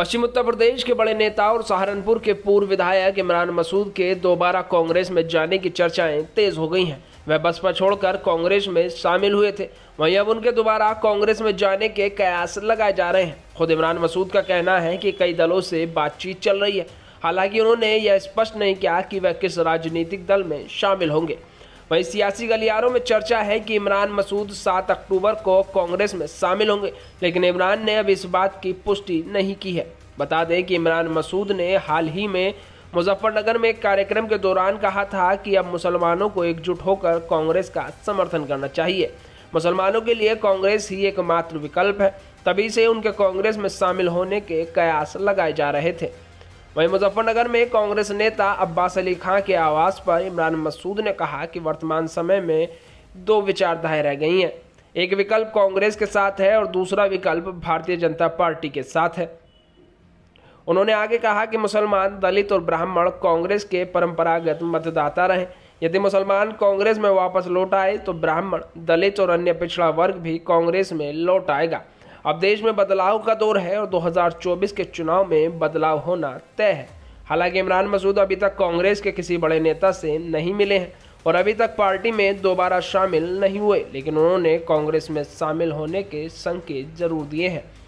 पश्चिम उत्तर प्रदेश के बड़े नेता और सहारनपुर के पूर्व विधायक इमरान मसूद के दोबारा कांग्रेस में जाने की चर्चाएं तेज हो गई हैं वह बसपा छोड़कर कांग्रेस में शामिल हुए थे वहीं अब उनके दोबारा कांग्रेस में जाने के कयास लगाए जा रहे हैं खुद इमरान मसूद का कहना है कि कई दलों से बातचीत चल रही है हालांकि उन्होंने यह स्पष्ट नहीं किया कि वह किस राजनीतिक दल में शामिल होंगे वहीं सियासी गलियारों में चर्चा है कि इमरान मसूद सात अक्टूबर को कांग्रेस में शामिल होंगे लेकिन इमरान ने अब इस बात की पुष्टि नहीं की है बता दें कि इमरान मसूद ने हाल ही में मुजफ्फरनगर में एक कार्यक्रम के दौरान कहा था कि अब मुसलमानों को एकजुट होकर कांग्रेस का समर्थन करना चाहिए मुसलमानों के लिए कांग्रेस ही एकमात्र विकल्प है तभी से उनके कांग्रेस में शामिल होने के कयास लगाए जा रहे थे वहीं मुजफ्फरनगर में कांग्रेस नेता अब्बास अली खां के आवास पर इमरान मसूद ने कहा कि वर्तमान समय में दो विचारधाराएं रह गई हैं एक विकल्प कांग्रेस के साथ है और दूसरा विकल्प भारतीय जनता पार्टी के साथ है उन्होंने आगे कहा कि मुसलमान दलित और ब्राह्मण कांग्रेस के परंपरागत मतदाता रहे यदि मुसलमान कांग्रेस में वापस लौट आए तो ब्राह्मण दलित और अन्य पिछड़ा वर्ग भी कांग्रेस में लौट आएगा अब देश में बदलाव का दौर है और 2024 के चुनाव में बदलाव होना तय है हालांकि इमरान मसूद अभी तक कांग्रेस के किसी बड़े नेता से नहीं मिले हैं और अभी तक पार्टी में दोबारा शामिल नहीं हुए लेकिन उन्होंने कांग्रेस में शामिल होने के संकेत जरूर दिए हैं